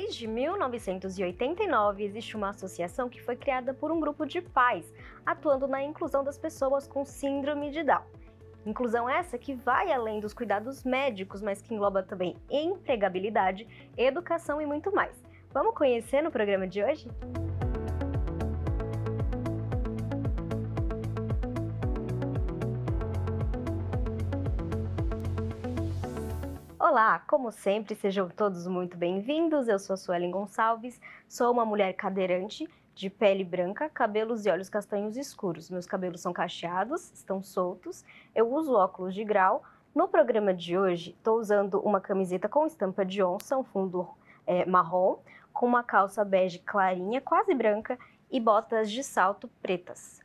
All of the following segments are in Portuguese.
Desde 1989 existe uma associação que foi criada por um grupo de pais, atuando na inclusão das pessoas com síndrome de Down. Inclusão essa que vai além dos cuidados médicos, mas que engloba também empregabilidade, educação e muito mais. Vamos conhecer no programa de hoje? Olá, como sempre, sejam todos muito bem-vindos. Eu sou a Suelen Gonçalves, sou uma mulher cadeirante, de pele branca, cabelos e olhos castanhos escuros. Meus cabelos são cacheados, estão soltos, eu uso óculos de grau. No programa de hoje, estou usando uma camiseta com estampa de onça, um fundo é, marrom, com uma calça bege clarinha, quase branca, e botas de salto pretas.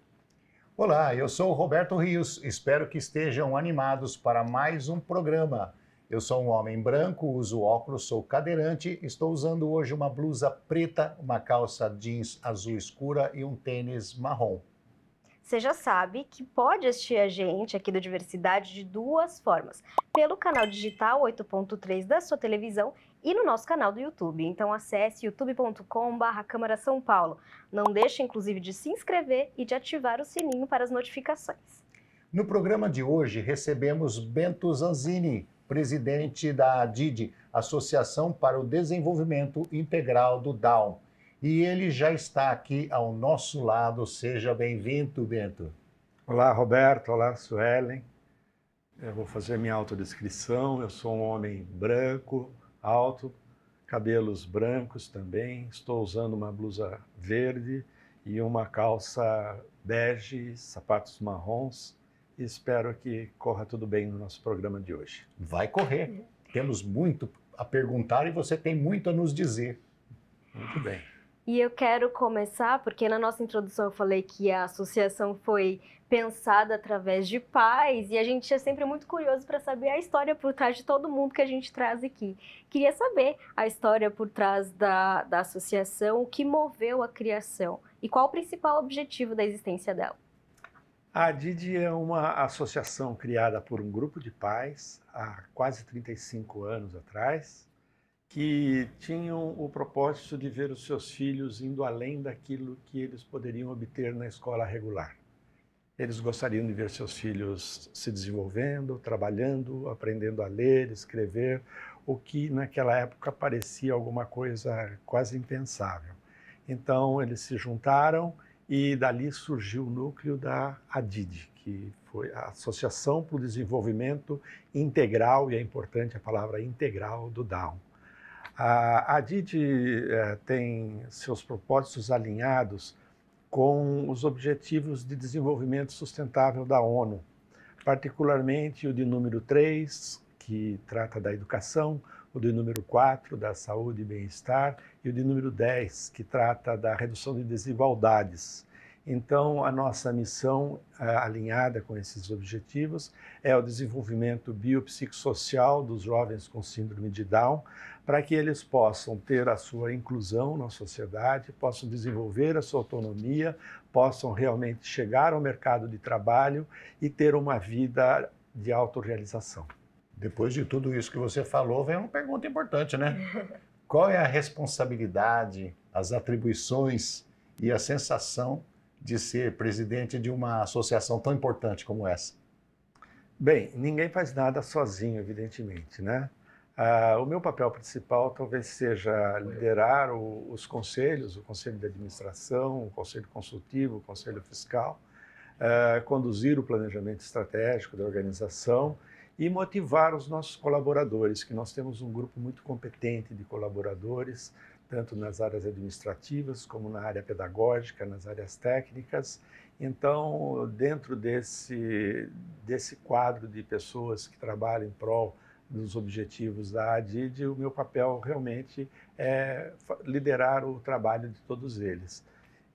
Olá, eu sou o Roberto Rios. Espero que estejam animados para mais um programa. Eu sou um homem branco, uso óculos, sou cadeirante, estou usando hoje uma blusa preta, uma calça jeans azul escura e um tênis marrom. Você já sabe que pode assistir a gente aqui do Diversidade de duas formas: pelo canal digital 8.3 da sua televisão e no nosso canal do YouTube. Então acesse youtubecom Câmara São Paulo. Não deixe, inclusive, de se inscrever e de ativar o sininho para as notificações. No programa de hoje recebemos Bento Zanzini, presidente da DID, Associação para o Desenvolvimento Integral do Down. E ele já está aqui ao nosso lado. Seja bem-vindo, Bento. Olá, Roberto. Olá, Suelen. Eu vou fazer minha autodescrição. Eu sou um homem branco, alto, cabelos brancos também. Estou usando uma blusa verde e uma calça bege, sapatos marrons espero que corra tudo bem no nosso programa de hoje. Vai correr. Temos muito a perguntar e você tem muito a nos dizer. Muito bem. E eu quero começar, porque na nossa introdução eu falei que a associação foi pensada através de pais e a gente é sempre muito curioso para saber a história por trás de todo mundo que a gente traz aqui. Queria saber a história por trás da, da associação, o que moveu a criação e qual o principal objetivo da existência dela. A Didi é uma associação criada por um grupo de pais há quase 35 anos atrás, que tinham o propósito de ver os seus filhos indo além daquilo que eles poderiam obter na escola regular. Eles gostariam de ver seus filhos se desenvolvendo, trabalhando, aprendendo a ler, escrever, o que naquela época parecia alguma coisa quase impensável. Então, eles se juntaram e dali surgiu o núcleo da ADID, que foi a Associação para o Desenvolvimento Integral, e é importante a palavra integral, do Down. A ADID eh, tem seus propósitos alinhados com os Objetivos de Desenvolvimento Sustentável da ONU, particularmente o de número 3, que trata da educação, o de número 4, da saúde e bem-estar, e o de número 10, que trata da redução de desigualdades. Então, a nossa missão, eh, alinhada com esses objetivos, é o desenvolvimento biopsicossocial dos jovens com síndrome de Down, para que eles possam ter a sua inclusão na sociedade, possam desenvolver a sua autonomia, possam realmente chegar ao mercado de trabalho e ter uma vida de autorrealização. Depois de tudo isso que você falou, vem uma pergunta importante, né? qual é a responsabilidade, as atribuições e a sensação de ser presidente de uma associação tão importante como essa? Bem, ninguém faz nada sozinho, evidentemente, né? Ah, o meu papel principal talvez seja liderar o, os conselhos, o conselho de administração, o conselho consultivo, o conselho fiscal, ah, conduzir o planejamento estratégico da organização e motivar os nossos colaboradores, que nós temos um grupo muito competente de colaboradores, tanto nas áreas administrativas como na área pedagógica, nas áreas técnicas. Então, dentro desse, desse quadro de pessoas que trabalham em prol dos objetivos da ADID, o meu papel realmente é liderar o trabalho de todos eles.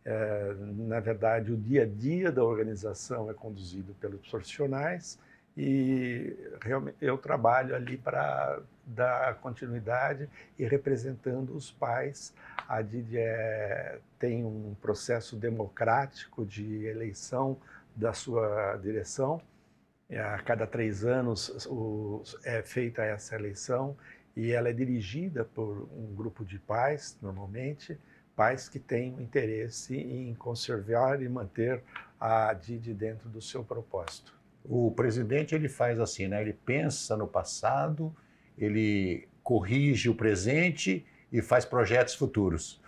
É, na verdade, o dia a dia da organização é conduzido pelos profissionais, e realmente eu trabalho ali para dar continuidade e representando os pais. A Didi é, tem um processo democrático de eleição da sua direção. A cada três anos é feita essa eleição e ela é dirigida por um grupo de pais, normalmente, pais que têm interesse em conservar e manter a Didi dentro do seu propósito o presidente ele faz assim, né? Ele pensa no passado, ele corrige o presente e faz projetos futuros.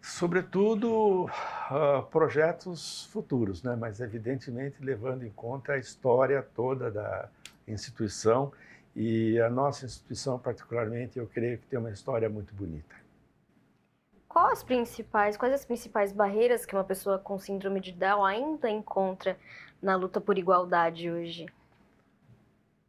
Sobretudo uh, projetos futuros, né? Mas evidentemente levando em conta a história toda da instituição e a nossa instituição particularmente, eu creio que tem uma história muito bonita. Quais as principais, quais as principais barreiras que uma pessoa com síndrome de Down ainda encontra na luta por igualdade hoje?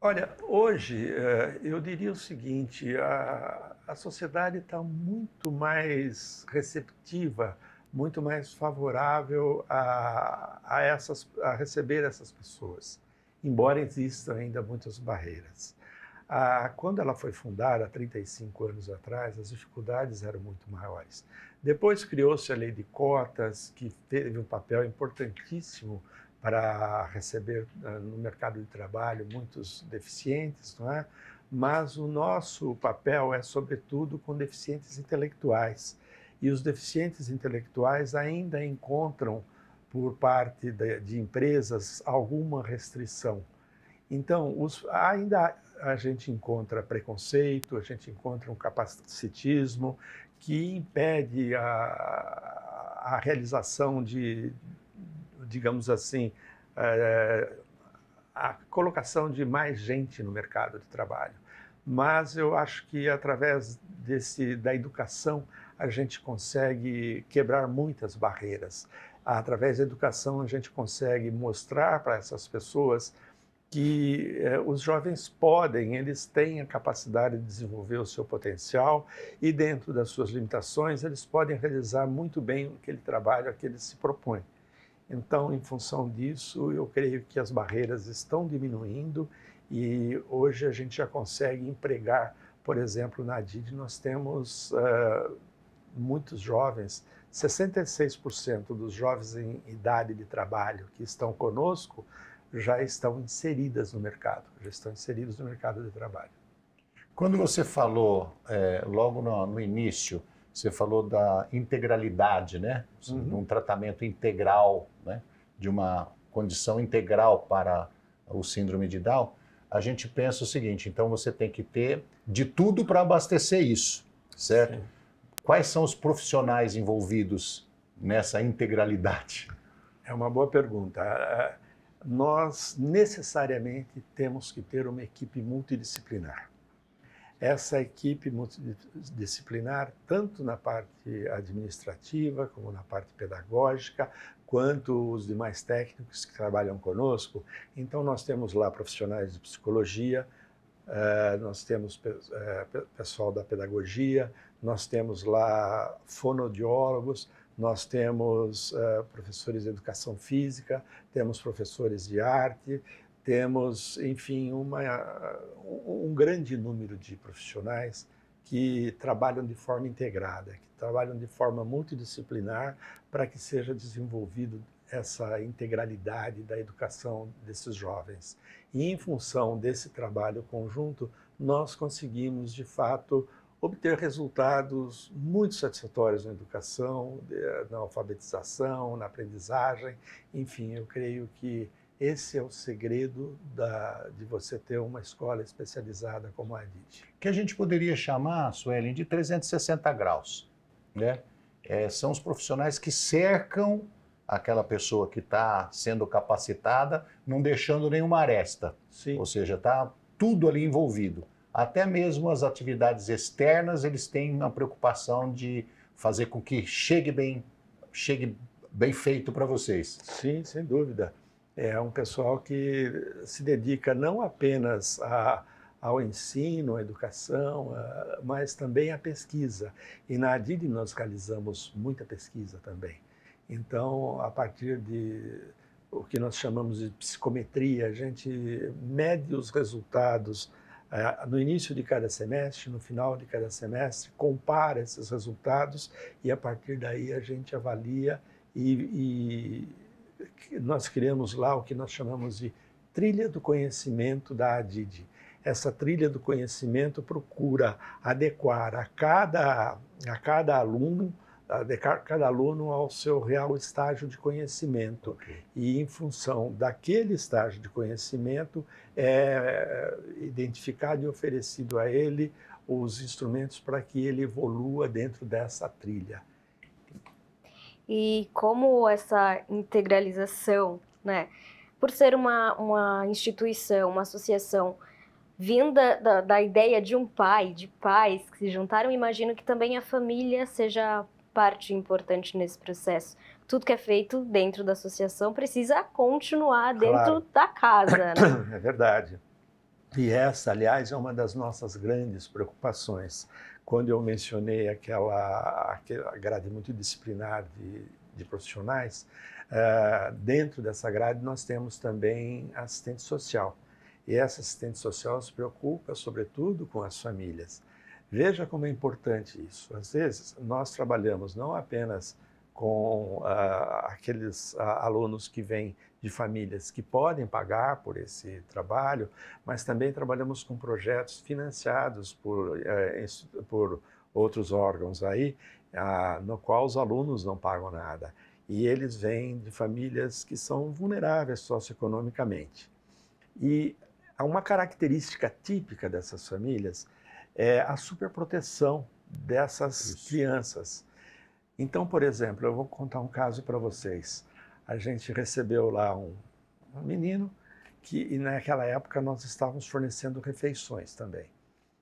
Olha, hoje eh, eu diria o seguinte: a, a sociedade está muito mais receptiva, muito mais favorável a, a, essas, a receber essas pessoas, embora existam ainda muitas barreiras. quando ela foi fundada, 35 anos atrás, as dificuldades eram muito maiores. Depois criou-se a lei de cotas, que teve um papel importantíssimo para receber eh, no mercado de trabalho muitos deficientes, não é? mas o nosso papel é, sobretudo, com deficientes intelectuais. E os deficientes intelectuais ainda encontram, por parte de, de empresas, alguma restrição. Então, os, ainda a gente encontra preconceito, a gente encontra um capacitismo que impede a, a realização de, digamos assim, é, a colocação de mais gente no mercado de trabalho. Mas eu acho que através desse, da educação a gente consegue quebrar muitas barreiras. Através da educação a gente consegue mostrar para essas pessoas que eh, os jovens podem, eles têm a capacidade de desenvolver o seu potencial e, dentro das suas limitações, eles podem realizar muito bem aquele trabalho a que eles se propõem. Então, em função disso, eu creio que as barreiras estão diminuindo e hoje a gente já consegue empregar, por exemplo, na DID nós temos uh, muitos jovens, 66% dos jovens em idade de trabalho que estão conosco já estão inseridas no mercado, já estão inseridos no mercado de trabalho. Quando você falou é, logo no, no início você falou da integralidade, né? Assim, uhum. Um tratamento integral, né? De uma condição integral para o síndrome de Down. A gente pensa o seguinte: então você tem que ter de tudo para abastecer isso, certo? Sim. Quais são os profissionais envolvidos nessa integralidade? É uma boa pergunta. Nós necessariamente temos que ter uma equipe multidisciplinar essa equipe multidisciplinar, tanto na parte administrativa, como na parte pedagógica, quanto os demais técnicos que trabalham conosco. Então, nós temos lá profissionais de psicologia, eh, nós temos eh, pessoal da pedagogia, nós temos lá fonodiólogos, nós temos eh, professores de educação física, temos professores de arte, temos, enfim, uma, um grande número de profissionais que trabalham de forma integrada, que trabalham de forma multidisciplinar para que seja desenvolvido essa integralidade da educação desses jovens. E em função desse trabalho conjunto, nós conseguimos, de fato, obter resultados muito satisfatórios na educação, na alfabetização, na aprendizagem. Enfim, eu creio que esse é o segredo da, de você ter uma escola especializada como a EDIT. Que a gente poderia chamar, Suelen, de 360 graus. Né? É, são os profissionais que cercam aquela pessoa que está sendo capacitada, não deixando nenhuma aresta. Sim. Ou seja, está tudo ali envolvido. Até mesmo as atividades externas, eles têm uma preocupação de fazer com que chegue bem, chegue bem feito para vocês. Sim, sem dúvida. É um pessoal que se dedica não apenas a, ao ensino, à educação, a, mas também à pesquisa. E na ADID nós realizamos muita pesquisa também. Então, a partir de o que nós chamamos de psicometria, a gente mede os resultados é, no início de cada semestre, no final de cada semestre, compara esses resultados e a partir daí a gente avalia e, e nós criamos lá o que nós chamamos de trilha do conhecimento da ADID. Essa trilha do conhecimento procura adequar a cada, a cada aluno adequar cada aluno ao seu real estágio de conhecimento okay. e em função daquele estágio de conhecimento é, é identificado e oferecido a ele os instrumentos para que ele evolua dentro dessa trilha. E como essa integralização, né, por ser uma, uma instituição, uma associação vinda da, da ideia de um pai, de pais que se juntaram, imagino que também a família seja parte importante nesse processo. Tudo que é feito dentro da associação precisa continuar dentro claro. da casa. Né? É verdade. E essa, aliás, é uma das nossas grandes preocupações quando eu mencionei aquela, aquela grade muito disciplinar de, de profissionais, uh, dentro dessa grade nós temos também assistente social. E essa assistente social se preocupa, sobretudo, com as famílias. Veja como é importante isso. Às vezes, nós trabalhamos não apenas com uh, aqueles uh, alunos que vêm de famílias que podem pagar por esse trabalho, mas também trabalhamos com projetos financiados por, é, por outros órgãos aí, a, ah, no qual os alunos não pagam nada. E eles vêm de famílias que são vulneráveis socioeconomicamente. E uma característica típica dessas famílias é a superproteção dessas Isso. crianças. Então, por exemplo, eu vou contar um caso para vocês a gente recebeu lá um, um menino que e naquela época nós estávamos fornecendo refeições também.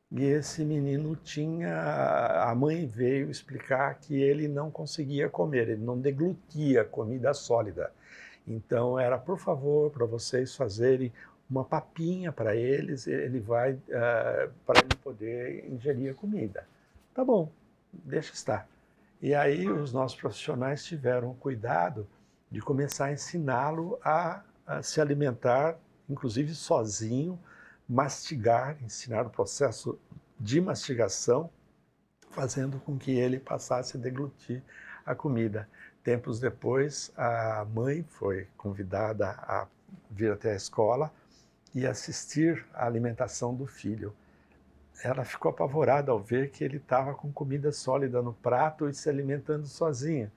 E esse menino tinha. A mãe veio explicar que ele não conseguia comer, ele não deglutia comida sólida. Então era, por favor, para vocês fazerem uma papinha para eles, ele vai. Uh, para ele poder ingerir a comida. Tá bom, deixa estar. E aí os nossos profissionais tiveram cuidado de começar a ensiná-lo a, a, se alimentar, inclusive sozinho, mastigar, ensinar o processo de mastigação, fazendo com que ele passasse a deglutir a comida. Tempos depois, a mãe foi convidada a vir até a escola e assistir à alimentação do filho. Ela ficou apavorada ao ver que ele estava com comida sólida no prato e se alimentando sozinho.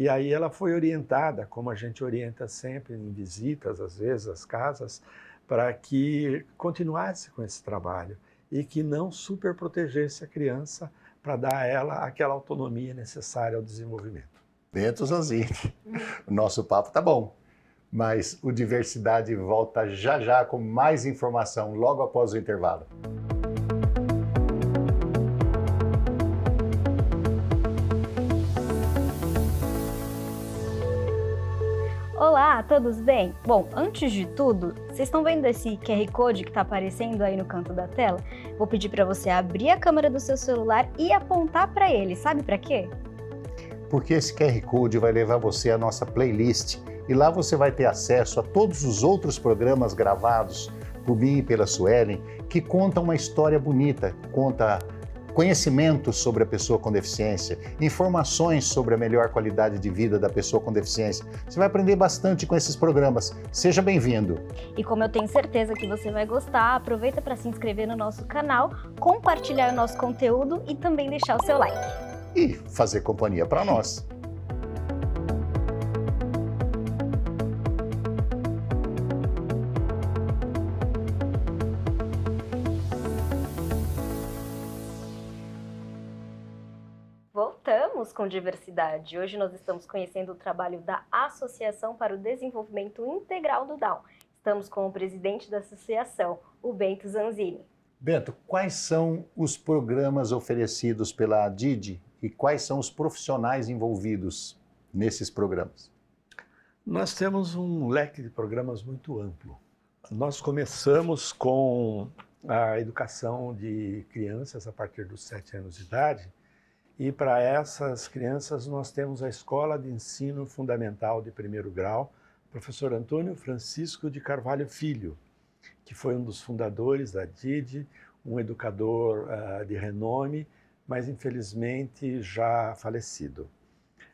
E aí ela foi orientada, como a gente orienta sempre em visitas, às vezes, às casas, para que continuasse com esse trabalho e que não superprotegesse a criança para dar a ela aquela autonomia necessária ao desenvolvimento. Bento Zanzini, o nosso papo tá bom, mas o Diversidade volta já já com mais informação logo após o intervalo. Olá, todos bem? Bom, antes de tudo, vocês estão vendo esse QR Code que está aparecendo aí no canto da tela? Vou pedir para você abrir a câmera do seu celular e apontar para ele. Sabe para quê? Porque esse QR Code vai levar você à nossa playlist e lá você vai ter acesso a todos os outros programas gravados por mim e pela Suelen que contam uma história bonita, conta conhecimento sobre a pessoa com deficiência, informações sobre a melhor qualidade de vida da pessoa com deficiência. Você vai aprender bastante com esses programas. Seja bem-vindo! E como eu tenho certeza que você vai gostar, aproveita para se inscrever no nosso canal, compartilhar o nosso conteúdo e também deixar o seu like. E fazer companhia para nós. Estamos com diversidade. Hoje nós estamos conhecendo o trabalho da Associação para o Desenvolvimento Integral do Down. Estamos com o presidente da associação, o Bento Zanzini. Bento, quais são os programas oferecidos pela DID e quais são os profissionais envolvidos nesses programas? Nós temos um leque de programas muito amplo. Nós começamos com a educação de crianças a partir dos sete anos de idade, e para essas crianças, nós temos a Escola de Ensino Fundamental de Primeiro Grau, professor Antônio Francisco de Carvalho Filho, que foi um dos fundadores da DID, um educador uh, de renome, mas infelizmente já falecido.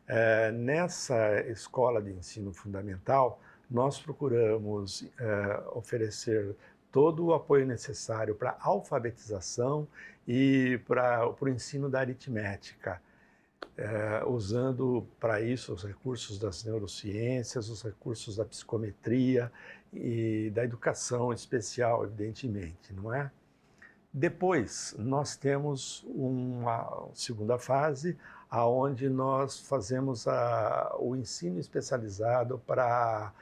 Eh, nessa escola de ensino fundamental, nós procuramos eh, oferecer todo o apoio necessário para a alfabetização e para o ensino da aritmética, é, usando para isso os recursos das neurociências, os recursos da psicometria e da educação especial, evidentemente, não é? Depois, nós temos uma segunda fase, aonde nós fazemos a, o ensino especializado para,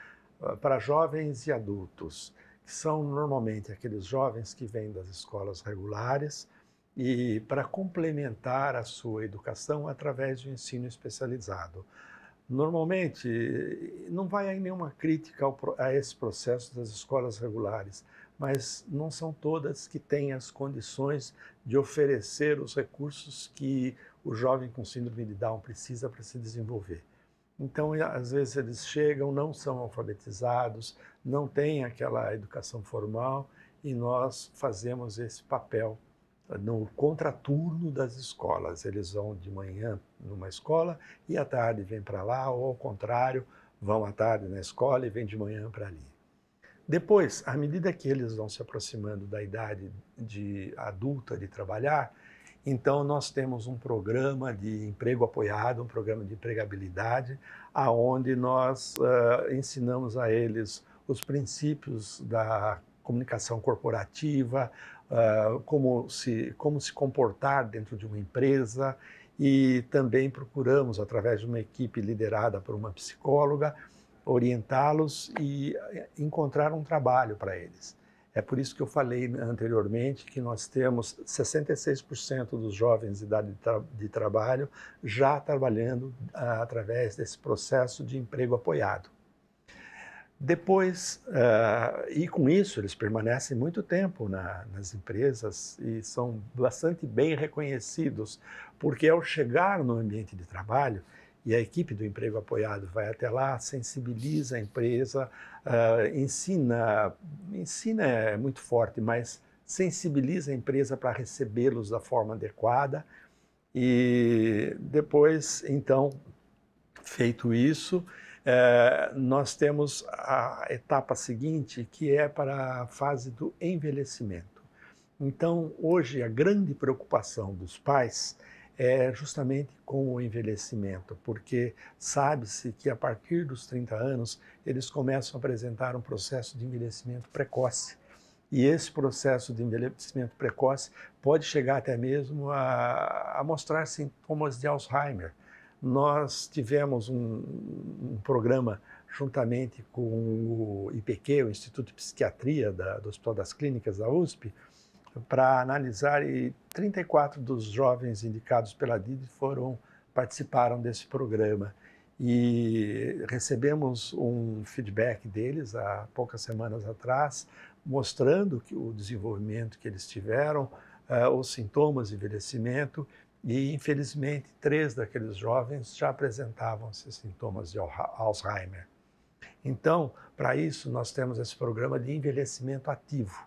para jovens e adultos, que são normalmente aqueles jovens que vêm das escolas regulares, e para complementar a sua educação através do ensino especializado. Normalmente, não vai nenhuma crítica a esse processo das escolas regulares, mas não são todas que têm as condições de oferecer os recursos que o jovem com síndrome de Down precisa para se desenvolver. Então, às vezes eles chegam, não são alfabetizados, não têm aquela educação formal e nós fazemos esse papel no contraturno das escolas. Eles vão de manhã numa escola e à tarde vêm para lá, ou ao contrário, vão à tarde na escola e vêm de manhã para ali. Depois, à medida que eles vão se aproximando da idade de adulta de trabalhar, então nós temos um programa de emprego apoiado, um programa de empregabilidade, aonde nós uh, ensinamos a eles os princípios da comunicação corporativa, ah, como, se, como se comportar dentro de uma empresa e também procuramos, através de uma equipe liderada por uma psicóloga, orientá-los e eh, encontrar um trabalho para eles. É por isso que eu falei anteriormente que nós temos 66% dos jovens de idade de, tra de trabalho já trabalhando uh, através desse processo de emprego apoiado. Depois, uh, e com isso, eles permanecem muito tempo na, nas empresas e são bastante bem reconhecidos, porque ao chegar no ambiente de trabalho, e a equipe do emprego apoiado vai até lá, sensibiliza a empresa, uh, ensina, ensina é muito forte, mas sensibiliza a empresa para recebê-los da forma adequada. E depois, então, feito isso, é, nós temos a etapa seguinte, que é para a fase do envelhecimento. Então, hoje, a grande preocupação dos pais é justamente com o envelhecimento, porque sabe-se que a partir dos 30 anos eles começam a apresentar um processo de envelhecimento precoce. E esse processo de envelhecimento precoce pode chegar até mesmo a, a mostrar sintomas de Alzheimer nós tivemos um, um programa juntamente com o IPQ, o Instituto de Psiquiatria da, do Hospital das Clínicas da USP, para analisar e 34 dos jovens indicados pela DID foram participaram desse programa e recebemos um feedback deles há poucas semanas atrás, mostrando que o desenvolvimento que eles tiveram, uh, os sintomas de envelhecimento e, infelizmente, três daqueles jovens já apresentavam-se sintomas de Alzheimer. Então, para isso, nós temos esse programa de envelhecimento ativo,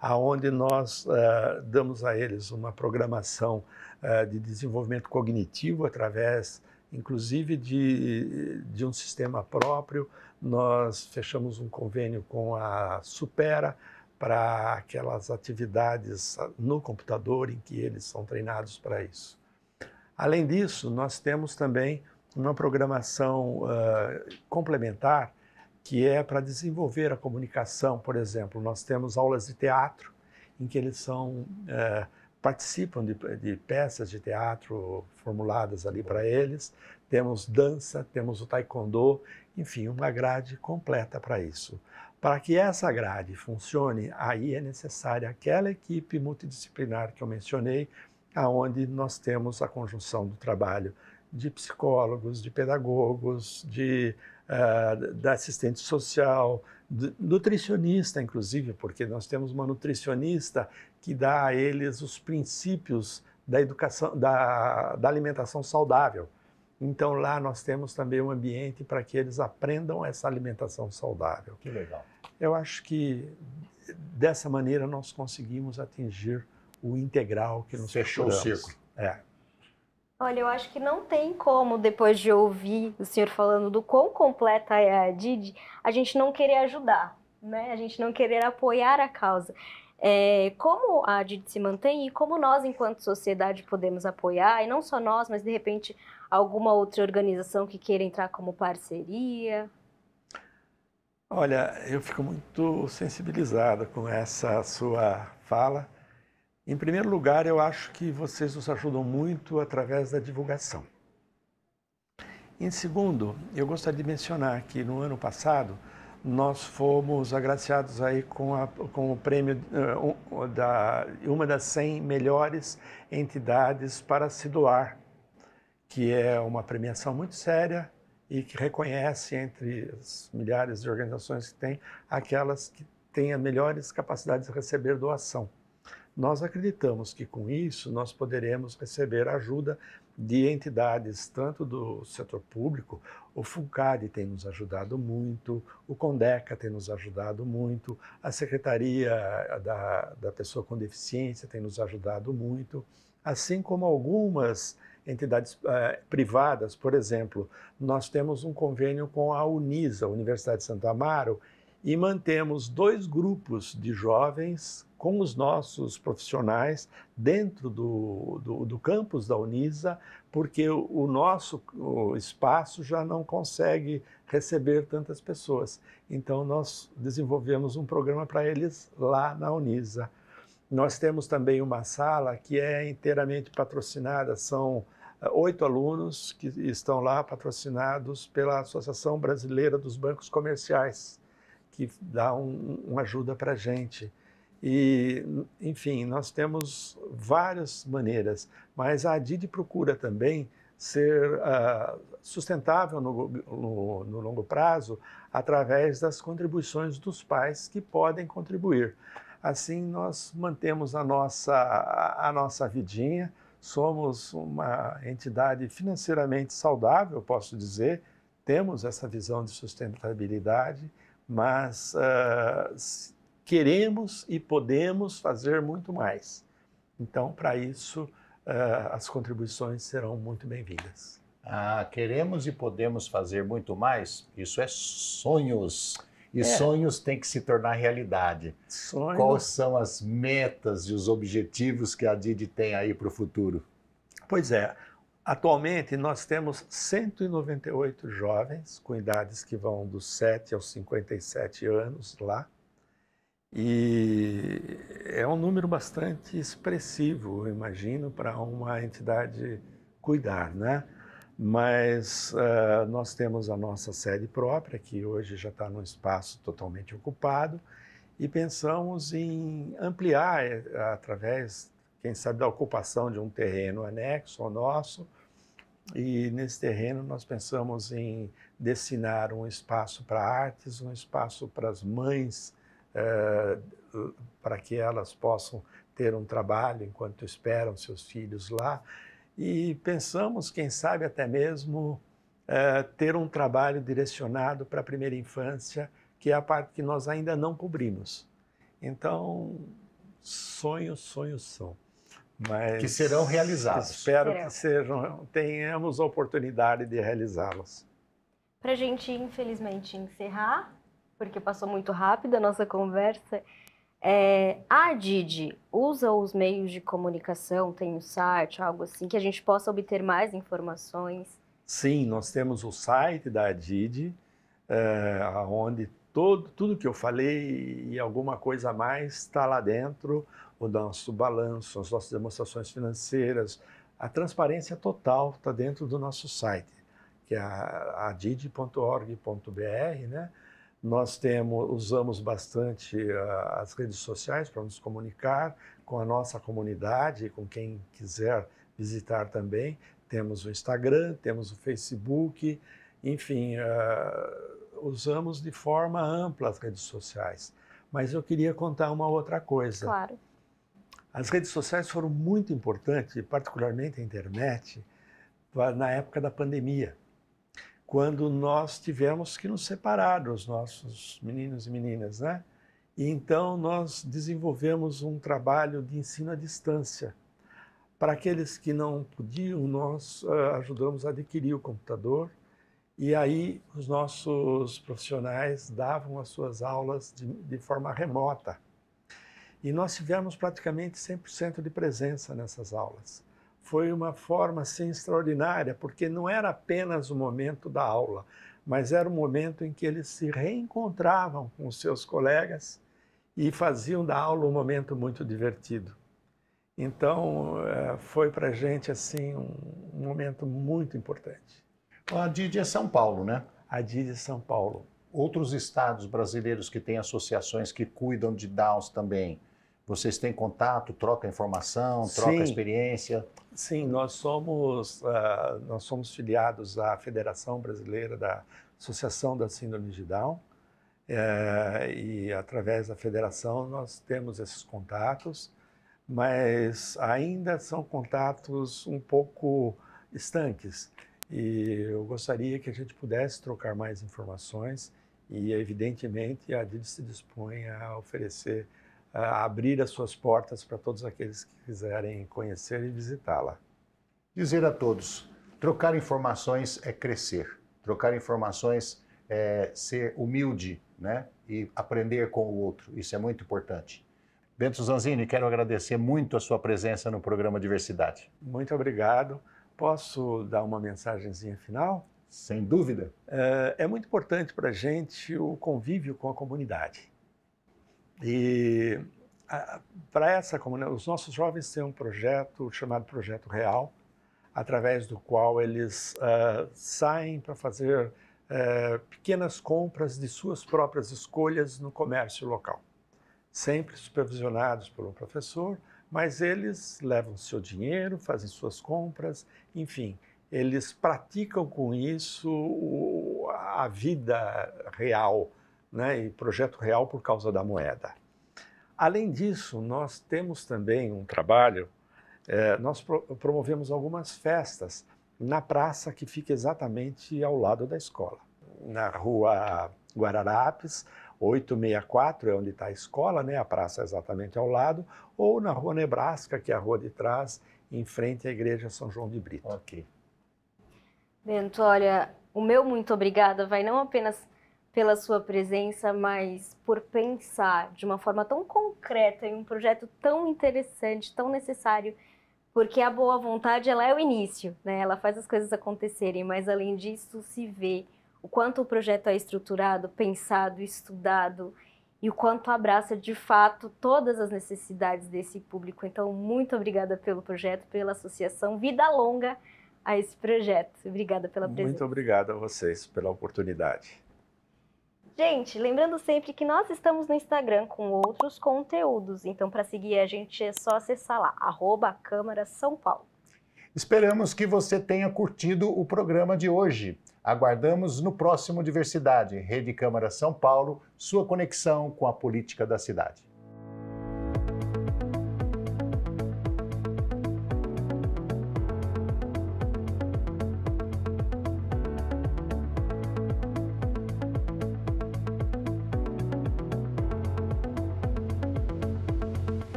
aonde nós uh, damos a eles uma programação uh, de desenvolvimento cognitivo através, inclusive, de, de um sistema próprio. Nós fechamos um convênio com a Supera, para aquelas atividades ah, no computador em que eles são treinados para isso. Além disso, nós temos também uma programação uh, complementar que é para desenvolver a comunicação, por exemplo. Nós temos aulas de teatro em que eles são uh, participam de, de, peças de teatro formuladas ali para eles. Temos dança, temos o taekwondo, enfim, uma grade completa para isso. Para que essa grade funcione, aí é necessária aquela equipe multidisciplinar que eu mencionei, aonde nós temos a conjunção do trabalho de psicólogos, de pedagogos, de uh, assistente social, nutricionista, inclusive, porque nós temos uma nutricionista que dá a eles os princípios da educação, da, da alimentação saudável. Então lá nós temos também um ambiente para que eles aprendam essa alimentação saudável. Que legal. Eu acho que dessa maneira nós conseguimos atingir o integral que nos Fechou o círculo. É. Olha, eu acho que não tem como, depois de ouvir o senhor falando do quão completa é a Didi, a gente não querer ajudar, né? A gente não querer apoiar a causa. É, como a Didi se mantém e como nós, enquanto sociedade, podemos apoiar, e não só nós, mas de repente alguma outra organização que queira entrar como parceria? Olha, eu fico muito sensibilizado com essa sua fala. Em primeiro lugar, eu acho que vocês nos ajudam muito através da divulgação. Em segundo, eu gostaria de mencionar que no ano passado nós fomos agraciados aí com, a, com o prêmio uh, da uma das 100 melhores entidades para se doar, que é uma premiação muito séria e que reconhece entre as milhares de organizações que tem aquelas que têm as melhores capacidades de receber doação. Nós acreditamos que com isso nós poderemos receber ajuda de entidades tanto do setor público, o FUNCAD tem nos ajudado muito, o CONDECA tem nos ajudado muito, a Secretaria da, da Pessoa com Deficiência tem nos ajudado muito, assim como algumas entidades eh, privadas. Por exemplo, nós temos um convênio com a Unisa, Universidade de Santo Amaro, e mantemos dois grupos de jovens com os nossos profissionais dentro do, do, do campus da Unisa, porque o, o nosso o espaço já não consegue receber tantas pessoas. Então, nós desenvolvemos um programa para eles lá na Unisa. Nós temos também uma sala que é inteiramente patrocinada, são eh, oito alunos que estão lá patrocinados pela Associação Brasileira dos Bancos Comerciais, que dá um, uma ajuda para a gente. E, enfim, nós temos várias maneiras, mas a ADID procura também ser uh, sustentável no, no, no longo prazo através das contribuições dos pais que podem contribuir. Assim nós mantemos a nossa, a, nossa vidinha, somos uma entidade financeiramente saudável, posso dizer, temos essa visão de sustentabilidade, mas uh, queremos e podemos fazer muito mais. Então, para isso, uh, as contribuições serão muito bem-vindas. Ah, queremos e podemos fazer muito mais? Isso é sonhos. E é. sonhos têm que se tornar realidade. Sonho. Quais são as metas e os objetivos que a Didi tem aí para o futuro? Pois é. Atualmente, nós temos 198 jovens com idades que vão dos 7 aos 57 anos lá. E é um número bastante expressivo, eu imagino, para uma entidade cuidar, né? mas uh, nós temos a nossa sede própria, que hoje já está num espaço totalmente ocupado, e pensamos em ampliar eh, através, quem sabe, da ocupação de um terreno anexo ao nosso. E nesse terreno nós pensamos em destinar um espaço para artes, um espaço para as mães, uh, eh, para que elas possam ter um trabalho enquanto esperam seus filhos lá e pensamos, quem sabe até mesmo, é, ter um trabalho direcionado para a primeira infância, que é a parte que nós ainda não cobrimos. Então, sonhos, sonhos são. Mas que serão realizados. Espero serão. que sejam, tenhamos a oportunidade de realizá-los. Para a gente, infelizmente, encerrar, porque passou muito rápido a nossa conversa, é, a Didi usa os meios de comunicação, tem o um site, algo assim, que a gente possa obter mais informações? Sim, nós temos o site da Didi, é, onde todo, tudo que eu falei e alguma coisa a mais está lá dentro, o nosso balanço, as nossas demonstrações financeiras, a transparência total está dentro do nosso site, que é adid.org.br, né? Nós temos, usamos bastante uh, as redes sociais para nos comunicar com a nossa comunidade, com quem quiser visitar também. Temos o Instagram, temos o Facebook, enfim, uh, usamos de forma ampla as redes sociais. Mas eu queria contar uma outra coisa. Claro. As redes sociais foram muito importantes, particularmente a internet, na época da pandemia quando nós tivemos que nos separar dos nossos meninos e meninas, né? E então nós desenvolvemos um trabalho de ensino à distância. Para aqueles que não podiam, nós uh, ajudamos a adquirir o computador e aí os nossos profissionais davam as suas aulas de, de forma remota. E nós tivemos praticamente 100% de presença nessas aulas foi uma forma assim, extraordinária, porque não era apenas o momento da aula, mas era o momento em que eles se reencontravam com os seus colegas e faziam da aula um momento muito divertido. Então, eh, foi para a gente assim, um momento muito importante. Então, a Didi é São Paulo, né? A Didi é São Paulo. Outros estados brasileiros que têm associações que cuidam de Downs também, vocês têm contato, troca informação, troca Sim. experiência? Sim, nós somos, uh, nós somos filiados à Federação Brasileira da Associação da Síndrome de Down. É, e através da federação nós temos esses contatos, mas ainda são contatos um pouco estanques. E eu gostaria que a gente pudesse trocar mais informações e, evidentemente, a DID se dispõe a oferecer eh, abrir as suas portas para todos aqueles que quiserem conhecer e visitá-la. Dizer a todos: trocar informações é crescer, trocar informações é ser humilde né? e aprender com o outro. Isso é muito importante. Bento Zanzini, quero agradecer muito a sua presença no programa Diversidade. Muito obrigado. Posso dar uma mensagenzinha final? Sem dúvida. É, é muito importante para a gente o convívio com a comunidade. E para essa comunidade, os nossos jovens têm um projeto chamado Projeto Real, através do qual eles uh, saem para fazer uh, pequenas compras de suas próprias escolhas no comércio local. Sempre supervisionados por um professor, mas eles levam seu dinheiro, fazem suas compras, enfim, eles praticam com isso a vida real, né, e projeto real por causa da moeda. Além disso, nós temos também um trabalho, é, nós pro promovemos algumas festas na praça que fica exatamente ao lado da escola. Na rua Guararapes, 864 é onde está a escola, né? a praça é exatamente ao lado, ou na rua Nebraska, que é a rua de trás, em frente à igreja São João de Brito. Ok. Bento, olha, o meu muito obrigada vai não apenas pela sua presença, mas por pensar de uma forma tão concreta em um projeto tão interessante, tão necessário, porque a boa vontade ela é o início, né? Ela faz as coisas acontecerem, mas além disso se vê o quanto o projeto é estruturado, pensado, estudado e o quanto abraça de fato todas as necessidades desse público. Então, muito obrigada pelo projeto, pela associação Vida Longa a esse projeto. Obrigada pela presença. Muito obrigado a vocês pela oportunidade. Gente, lembrando sempre que nós estamos no Instagram com outros conteúdos, então para seguir a gente é só acessar lá, arroba Câmara São Paulo. Esperamos que você tenha curtido o programa de hoje. Aguardamos no próximo Diversidade, Rede Câmara São Paulo, sua conexão com a política da cidade.